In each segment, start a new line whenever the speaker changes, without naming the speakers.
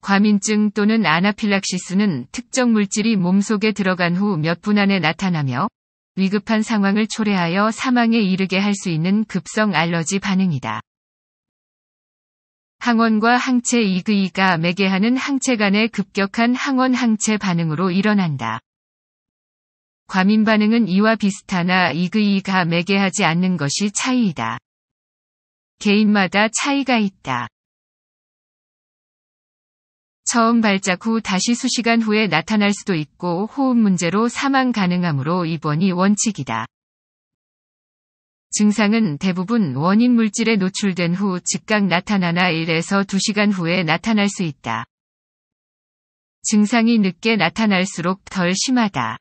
과민증 또는 아나필락시스는 특정 물질이 몸속에 들어간 후 몇 분 안에 나타나며 위급한 상황을 초래하여 사망에 이르게 할 수 있는 급성 알러지 반응이다. 항원과 항체 이그이가 매개하는 항체 간의 급격한 항원 항체 반응으로 일어난다. 과민 반응은 이와 비슷하나 이그이가 매개하지 않는 것이 차이이다. 개인마다 차이가 있다. 처음 발작 후 다시 수시간 후에 나타날 수도 있고 호흡 문제로 사망 가능하므로 입원이 원칙이다. 증상은 대부분 원인 물질에 노출된 후 즉각 나타나나 1에서 2시간 후에 나타날 수 있다. 증상이 늦게 나타날수록 덜 심하다.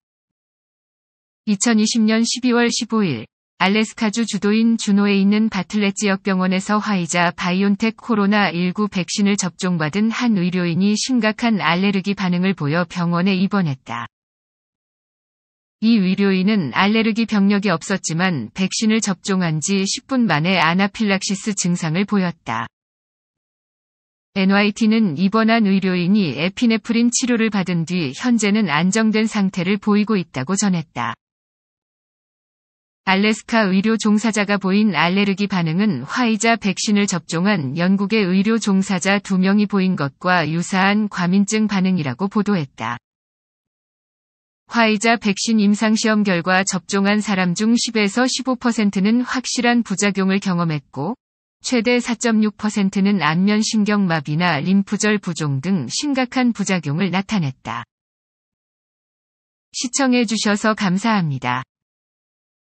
2020년 12월 15일 알래스카주 주도인 주노에 있는 바틀렛 지역 병원에서 화이자 바이온텍 코로나19 백신을 접종받은 한 의료인이 심각한 알레르기 반응을 보여 병원에 입원했다. 이 의료인은 알레르기 병력이 없었지만 백신을 접종한 지 10분 만에 아나필락시스 증상을 보였다. NYT는 입원한 의료인이 에피네프린 치료를 받은 뒤 현재는 안정된 상태를 보이고 있다고 전했다. 알래스카 의료 종사자가 보인 알레르기 반응은 화이자 백신을 접종한 영국의 의료 종사자 2명이 보인 것과 유사한 과민증 반응이라고 보도했다. 화이자 백신 임상시험 결과 접종한 사람 중 10에서 15%는 확실한 부작용을 경험했고, 최대 4.6%는 안면신경마비나 림프절 부종 등 심각한 부작용을 나타냈다. 시청해주셔서 감사합니다.